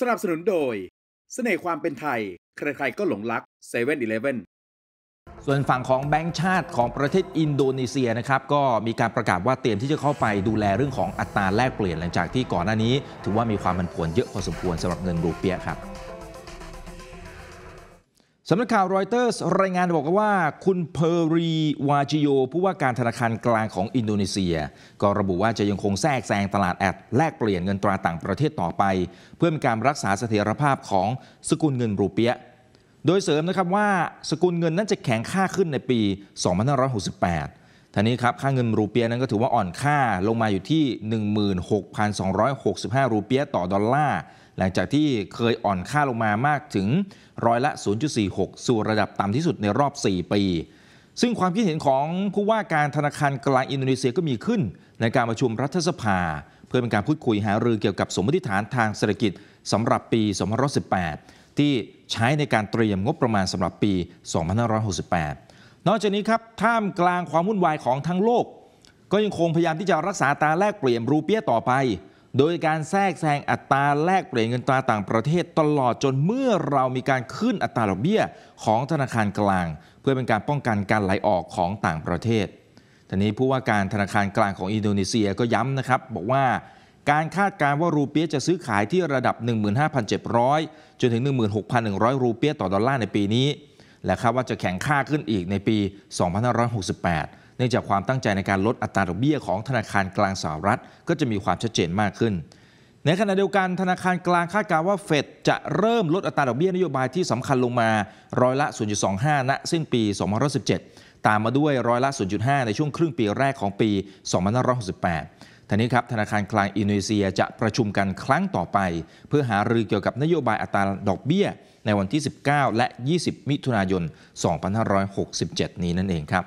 สนับสนุนโดยสเสน่ห์ความเป็นไทย ใครๆก็หลงรักเซเว่นอีเลฟส่วนฝั่งของแบงก์ชาติของประเทศอินโดนีเซียนะครับ ก็มีการประกาศว่าเตรียมที่จะเข้าไปดูแลเรื่องของอัตราแลกเปลี่ยนหลังจากที่ก่อนหน้านี้ ถือว่ามีความผันผวนเยอะพอสมควรสำหรับเงินรูเปียครับสำนักข่าวรอยเตอร์สรายงานบอกว่าคุณเพอรีวาจิโยผู้ว่าการธนาคารกลางของอินโดนีเซีย ก็ระบุว่าจะยังคงแทรกแซงตลาดแอดแลกเปลี่ยนเงินตราต่างประเทศต่อไป เพื่อเป็นการรักษาเสถียรภาพของสกุลเงินรูเปียโดยเสริมนะครับว่าสกุลเงินนั้นจะแข็งค่าขึ้นในปี 2568ท่านี้ครับค่าเงินรูเปียนั้นก็ถือว่าอ่อนค่าลงมาอยู่ที่ 16,265 รูเปียต่อดอลลาร์หลังจากที่เคยอ่อนค่าลงมามากถึงร้อยละ 0.46 สู่ระดับต่ำที่สุดในรอบ 4 ปี ซึ่งความคิดเห็นของผู้ว่าการธนาคารกลางอินโดนีเซียก็มีขึ้น ในการประชุมรัฐสภา เพื่อเป็นการพูดคุยหารือเกี่ยวกับสมมติฐานทางเศรษฐกิจสำหรับปี 2 0 1 8 ที่ใช้ในการเตรียมงบประมาณสำหรับปี 2568 นอกจากนี้ครับท่ามกลางความวุ่นวายของทั้งโลก ก็ยังคงพยายามที่จะรักษาตาแลกเปลี่ยนรูเปียต่อไปโดยการแทรกแซงอัตราแลกเปลี่ยนเงินตราต่างประเทศตลอดจนเมื่อเรามีการขึ้นอัตราดอกเบี้ยของธนาคารกลาง เพื่อเป็นการป้องกันการไหลออกของต่างประเทศทีนี้ผู้ว่าการธนาคารกลางของอินโดนีเซียก็ย้ำนะครับบอกว่าการคาดการณ์ว่ารูเปียจะซื้อขายที่ระดับ 15,700 จนถึง 16,100 รูเปียต่อ ดอลลาร์ในปีนี้และคาดว่าจะแข็งค่าขึ้นอีกในปี 2568เนื่องจากความตั้งใจในการลดอัตราดอกเบี้ยของธนาคารกลางสหรัฐ ก็จะมีความชัดเจนมากขึ้น ในขณะเดียวกันธนาคารกลางคาดการณ์ว่าเฟดจะเริ่มลดอัตราดอกเบี้ยนโยบายที่สำคัญลงมาร้อยละ0.25ณสิ้นปี 2017ตามมาด้วยร้อยละ0.5ในช่วงครึ่งปีแรกของปี2568ทีนี้ครับธนาคารกลางอินโดนีเซียจะประชุมกันครั้งต่อไป เพื่อหารือเกี่ยวกับนโยบายอัตราดอกเบี้ยในวันที่ 19และ20 มิถุนายน2567นี้นั่นเองครับ